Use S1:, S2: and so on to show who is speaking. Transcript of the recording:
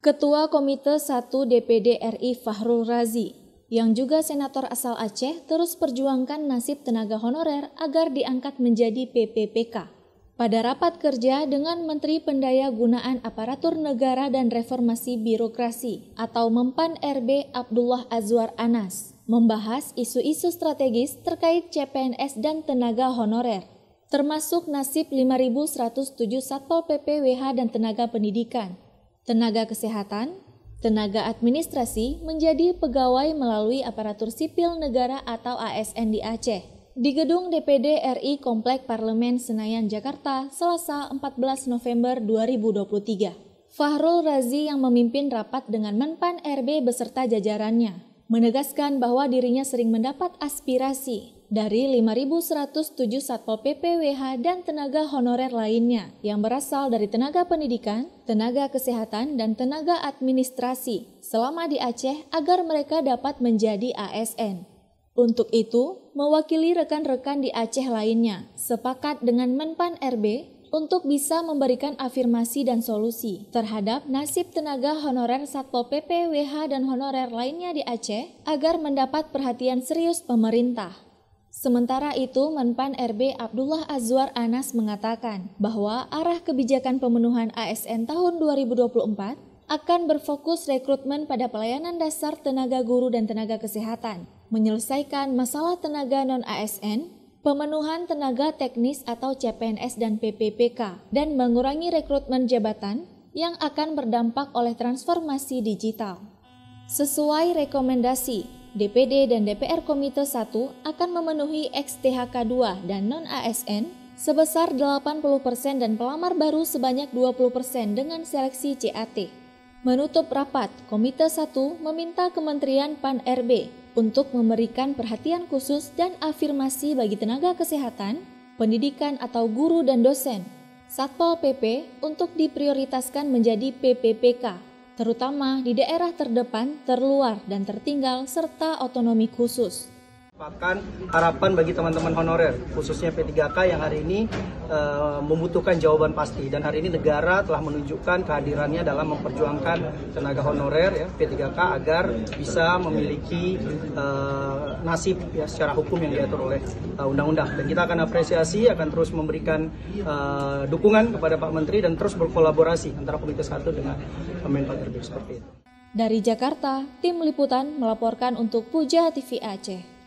S1: Ketua Komite 1 DPD RI Fahrul Razi yang juga senator asal Aceh terus perjuangkan nasib tenaga honorer agar diangkat menjadi PPPK. Pada rapat kerja dengan Menteri Pendaya Gunaan Aparatur Negara dan Reformasi Birokrasi atau Mempan RB Abdullah Azwar Anas, membahas isu-isu strategis terkait CPNS dan tenaga honorer, termasuk nasib 5.107 Satpol PP WH dan tenaga pendidikan, tenaga kesehatan, tenaga administrasi menjadi pegawai melalui aparatur sipil negara atau ASN di Aceh. Di gedung DPD RI Komplek Parlemen Senayan Jakarta, Selasa 14 November 2023. Fahrul Razi yang memimpin rapat dengan Menpan RB beserta jajarannya menegaskan bahwa dirinya sering mendapat aspirasi dari 5.107 Satpol PPWH dan tenaga honorer lainnya yang berasal dari tenaga pendidikan, tenaga kesehatan, dan tenaga administrasi selama di Aceh agar mereka dapat menjadi ASN. Untuk itu, mewakili rekan-rekan di Aceh lainnya, sepakat dengan Menpan RB untuk bisa memberikan afirmasi dan solusi terhadap nasib tenaga honorer Satpol PP, WH, dan honorer lainnya di Aceh agar mendapat perhatian serius pemerintah. Sementara itu, Menpan RB Abdullah Azwar Anas mengatakan bahwa arah kebijakan pemenuhan ASN tahun 2024 akan berfokus rekrutmen pada pelayanan dasar tenaga guru dan tenaga kesehatan, menyelesaikan masalah tenaga non-ASN, pemenuhan tenaga teknis atau CPNS dan PPPK, dan mengurangi rekrutmen jabatan yang akan berdampak oleh transformasi digital. Sesuai rekomendasi, DPD dan DPR Komite 1 akan memenuhi XTHK 2 dan non-ASN sebesar 80% dan pelamar baru sebanyak 20% dengan seleksi CAT. Menutup rapat, Komite 1 meminta Kementerian PAN-RB untuk memberikan perhatian khusus dan afirmasi bagi tenaga kesehatan, pendidikan atau guru dan dosen. Satpol PP untuk diprioritaskan menjadi PPPK, terutama di daerah terdepan, terluar, dan tertinggal serta otonomi khusus merupakan
S2: harapan bagi teman-teman honorer, khususnya P3K yang hari ini e, membutuhkan jawaban pasti. Dan hari ini negara telah menunjukkan kehadirannya dalam memperjuangkan tenaga honorer ya, P3K agar bisa memiliki e, nasib ya, secara hukum yang diatur oleh eh, undang-undang. E, dan kita akan apresiasi, akan terus memberikan e, dukungan kepada Pak Menteri dan terus berkolaborasi antara Komite Satu dengan Kemenparekraf seperti itu.
S1: Dari Jakarta, tim liputan melaporkan untuk Puja TV Aceh.